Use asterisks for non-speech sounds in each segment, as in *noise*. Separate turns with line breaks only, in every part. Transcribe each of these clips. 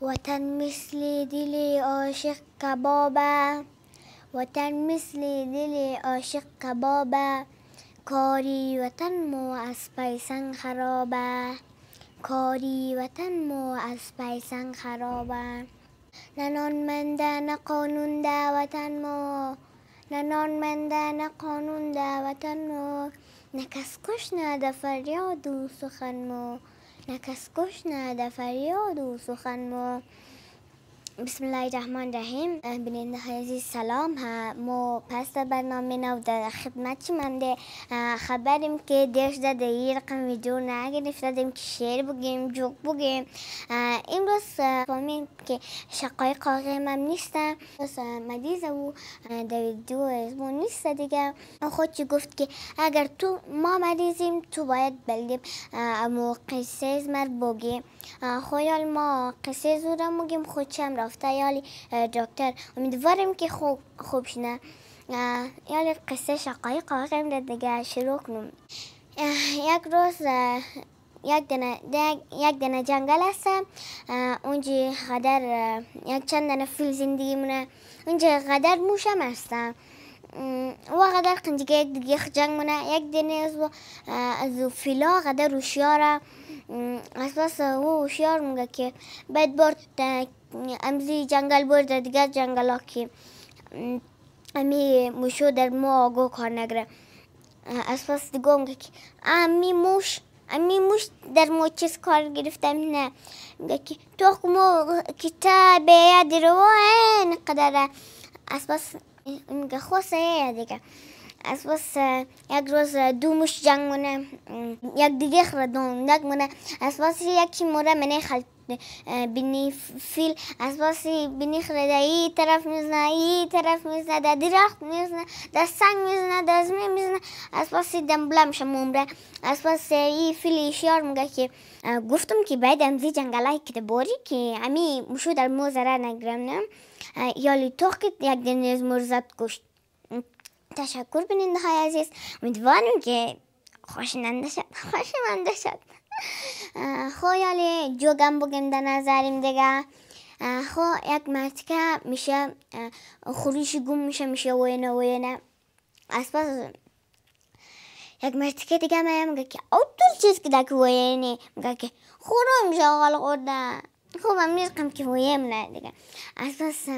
وطن مثل دل عاشق کبابه تن مثل دل عاشق کبابه کاری وطن مو از پایسان خرابه کاری وطن مو از پایسان خرابه نه نان منده نه قانون ده وطن مو نه نان منده نه قانون ده وطن مو نکس کش نه فریاد و سخن مو گوش نه دفریاد و سخن ما بسم الله الرحمن الرحیم بیننده های عزیز سلام ما پس برنامه نو در خدمت منده خبریم که دیش در یه رقم ویدیو نگرفتیم که شعر بگیم جوک بگیم امروز فهمیم که شقای قاقی من نیستم بس مدیز او در ویدیو ازمون نیست دیگه خودش گفت که اگر تو ما مدیزیم تو باید بلدیم امو قصه مر بگیم خیال ما قصه زورم بگیم خودشم را یافته یالی دکتر امیدوارم که خوب خوب شنه یالی قصه شقایق آقایم دیگه شروع کنم یک روز یک دنه دنه جنگل است اونجا غدر یک چند دنه فیل زندگی مونه اونجا قدر موشم هستم و غدر قنجگه یک دیگه جنگ مونه یک دنه از فیلا قدر روشیاره اساس او شیار میگه که باید تا امزی جنگل برده دیگر جنگل ها که امی موشو در ما آگو کار نگره از پس دیگه میگه که امی موش امی موش در ما چیز کار گرفتم نه میگه که تو ما کتاب یادی رو این قدره از پس میگه دیگه از بس یک روز دو مش جنگ مونه یک دیگه خردون نگ مونه از بس یکی موره منه خلط بینی فیل از بینی خرده ای طرف میزنه ای طرف میزنه در درخت میزنه در سنگ میزنه در زمین میزنه از باسی دنبله میشه ممره از بس ای فیل ایشیار مگه که گفتم که باید امزی جنگله که باری که امی مشو در موزره نگرم نم یالی که یک دنیز مرزت کشت تشکر بینده های عزیز امیدوارم که خوشننده شد *laughs* خوشمنده شد یالی جوگم بگم در نظریم دیگه خو یک مرتکه میشه خوریش گم میشه میشه وینه وینه از پس یک مرتکه دیگه میگه میگه که او تو چیز که دک وینه میگه که میشه شغال خورده خب من نیستم که ویم نه دیگه از پس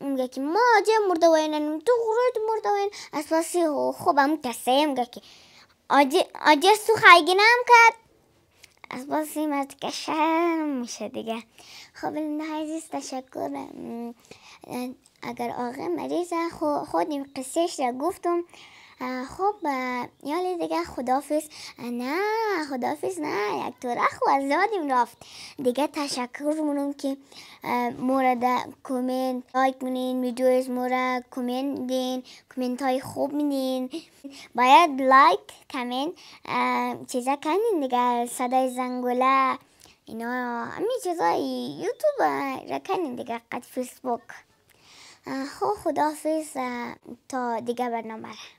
میگه که ما آجه مرده وینن تو غرد مرده وین خوب خوبم کسی میگه که آجه سو نم کرد از بازی مرد کشم میشه دیگه خب عزیز تشکر اگر آقا مریضه خود این قصهش را گفتم خب یاله دیگه خدافز نه خدافز نه یک رخ و زادیم رفت دیگه تشکر مونم که مورد کومنت لایک مونین ویدیویز مورد کومنت دین کومنت های خوب مینین باید لایک کمنت چیزا کنین دیگه صدای زنگوله اینا همین چیزای یوتیوب را کنین دیگه قد فیسبوک خو خب، خدافیز تا دیگه برنامه